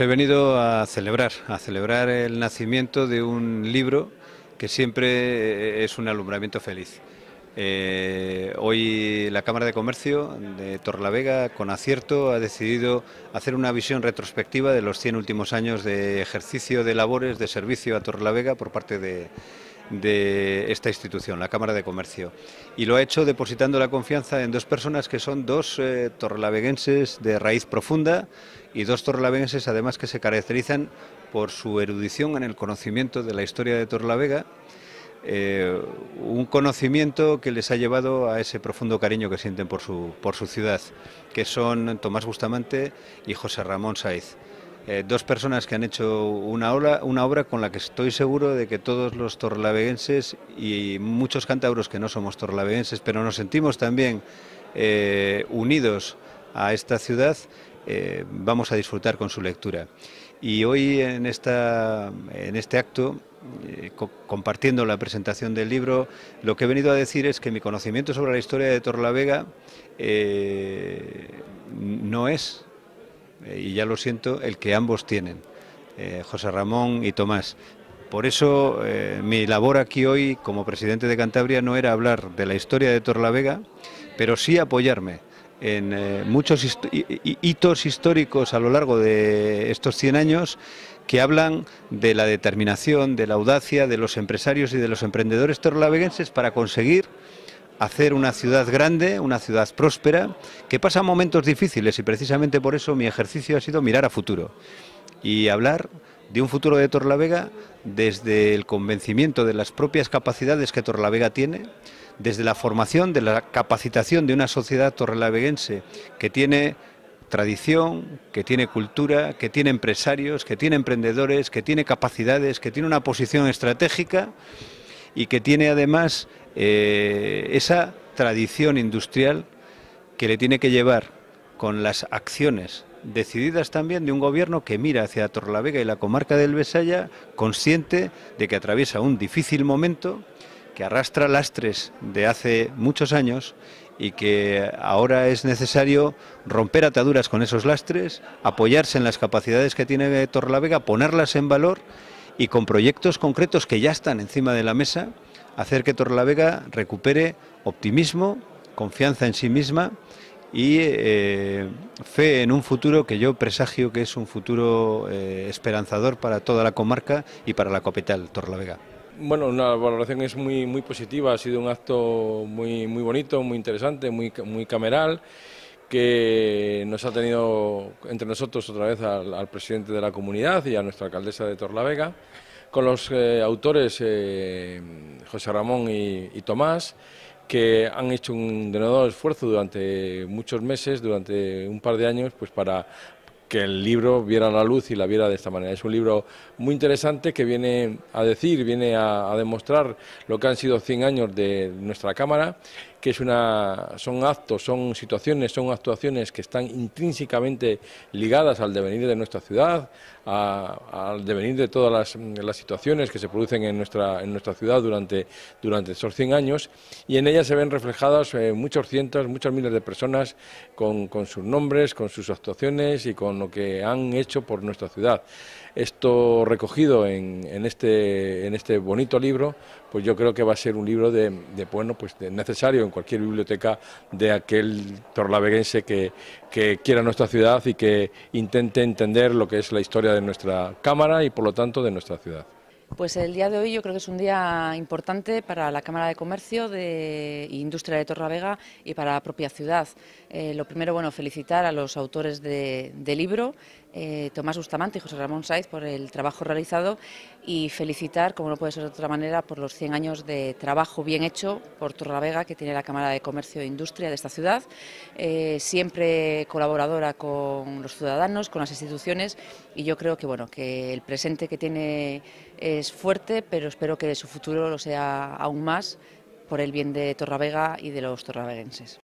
He venido a celebrar, a celebrar el nacimiento de un libro que siempre eh, es un alumbramiento feliz. Eh, hoy la Cámara de Comercio de Torlavega, con acierto, ha decidido hacer una visión retrospectiva de los 100 últimos años de ejercicio de labores de servicio a Torlavega por parte de, de esta institución, la Cámara de Comercio. Y lo ha hecho depositando la confianza en dos personas que son dos eh, de raíz profunda y dos torrelaveguenses además que se caracterizan por su erudición en el conocimiento de la historia de Torrelavega, eh, un conocimiento que les ha llevado a ese profundo cariño que sienten por su, por su ciudad, que son Tomás Bustamante y José Ramón Saiz. Eh, dos personas que han hecho una obra, una obra con la que estoy seguro de que todos los torlaveguenses y muchos cántabros que no somos torlaveguenses, pero nos sentimos también eh, unidos a esta ciudad, eh, vamos a disfrutar con su lectura. Y hoy en, esta, en este acto, compartiendo la presentación del libro, lo que he venido a decir es que mi conocimiento sobre la historia de Torlavega no es eh, y ya lo siento, el que ambos tienen, eh, José Ramón y Tomás. Por eso eh, mi labor aquí hoy como presidente de Cantabria no era hablar de la historia de Torlavega, pero sí apoyarme en muchos hitos históricos a lo largo de estos 100 años que hablan de la determinación, de la audacia de los empresarios y de los emprendedores torlaveguenses para conseguir hacer una ciudad grande, una ciudad próspera, que pasa momentos difíciles y precisamente por eso mi ejercicio ha sido mirar a futuro y hablar de un futuro de Torlavega desde el convencimiento de las propias capacidades que Torlavega tiene, desde la formación, de la capacitación de una sociedad torrelaveguense que tiene tradición, que tiene cultura, que tiene empresarios, que tiene emprendedores, que tiene capacidades, que tiene una posición estratégica y que tiene además eh, esa tradición industrial que le tiene que llevar con las acciones decididas también de un gobierno que mira hacia Torlavega y la comarca del Besaya, consciente de que atraviesa un difícil momento, que arrastra lastres de hace muchos años y que ahora es necesario romper ataduras con esos lastres, apoyarse en las capacidades que tiene Torlavega, ponerlas en valor y con proyectos concretos que ya están encima de la mesa, hacer que Torlavega recupere optimismo, confianza en sí misma y eh, fe en un futuro que yo presagio que es un futuro eh, esperanzador para toda la comarca y para la capital, torlavega. Bueno, la valoración es muy, muy positiva, ha sido un acto muy, muy bonito, muy interesante, muy, muy cameral que nos ha tenido entre nosotros otra vez al, presidente de la comunidad y a nuestra alcaldesa de Torlavega, con los eh, autores eh, José Ramón y, y Tomás, que han hecho un denodado esfuerzo durante muchos meses, durante un par de años, pues para que el libro viera la luz y la viera de esta manera. Es un libro muy interesante que viene a decir, viene a, demostrar lo que han sido 100 años de nuestra Cámara, que es una, son actos, son situaciones, son actuaciones que están intrínsecamente ligadas al devenir de nuestra ciudad, al devenir de todas las, situaciones que se producen en nuestra, en nuestra ciudad durante, durante esos 100 años, y en ellas se ven reflejadas eh, muchos cientos, muchas miles de personas con, con sus nombres, con sus actuaciones y con lo que han hecho por nuestra ciudad. Esto recogido este, en, este, bonito libro, pues yo creo que va a ser un libro de, bueno, pues necesario en cualquier biblioteca de aquel torlaveguense que quiera nuestra ciudad y que intente entender lo que es la historia de nuestra Cámara y por lo tanto de nuestra ciudad. Pues el día de hoy yo creo que es un día importante para la Cámara de Comercio de Industria de Torravega y para la propia ciudad. Eh, lo primero, bueno, felicitar a los autores del de libro, eh, Tomás Bustamante y José Ramón Saiz, por el trabajo realizado y felicitar, como no puede ser de otra manera, por los 100 años de trabajo bien hecho por Torravega que tiene la Cámara de Comercio e Industria de esta ciudad, eh, siempre colaboradora con los ciudadanos, con las instituciones y yo creo que, bueno, que el presente que tiene es fuerte, pero espero que su futuro lo sea aún más por el bien de Torravega y de los torraveguenses.